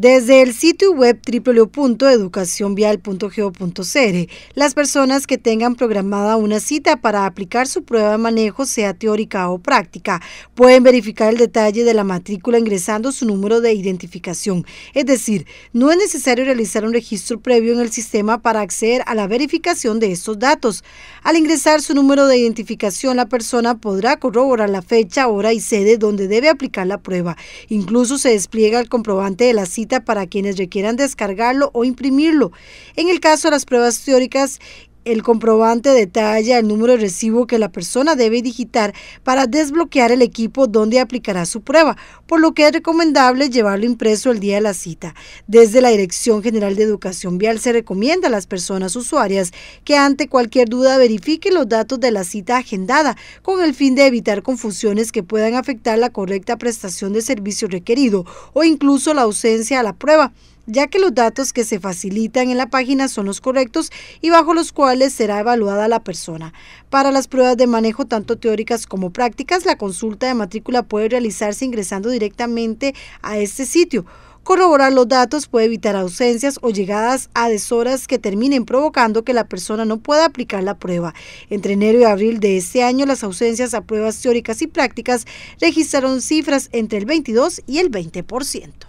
Desde el sitio web www.educacionvial.go.cr las personas que tengan programada una cita para aplicar su prueba de manejo, sea teórica o práctica, pueden verificar el detalle de la matrícula ingresando su número de identificación. Es decir, no es necesario realizar un registro previo en el sistema para acceder a la verificación de estos datos. Al ingresar su número de identificación, la persona podrá corroborar la fecha, hora y sede donde debe aplicar la prueba. Incluso se despliega el comprobante de la cita para quienes requieran descargarlo o imprimirlo. En el caso de las pruebas teóricas el comprobante detalla el número de recibo que la persona debe digitar para desbloquear el equipo donde aplicará su prueba, por lo que es recomendable llevarlo impreso el día de la cita. Desde la Dirección General de Educación Vial se recomienda a las personas usuarias que ante cualquier duda verifiquen los datos de la cita agendada con el fin de evitar confusiones que puedan afectar la correcta prestación de servicio requerido o incluso la ausencia a la prueba ya que los datos que se facilitan en la página son los correctos y bajo los cuales será evaluada la persona. Para las pruebas de manejo, tanto teóricas como prácticas, la consulta de matrícula puede realizarse ingresando directamente a este sitio. Corroborar los datos puede evitar ausencias o llegadas a deshoras que terminen provocando que la persona no pueda aplicar la prueba. Entre enero y abril de este año, las ausencias a pruebas teóricas y prácticas registraron cifras entre el 22 y el 20%.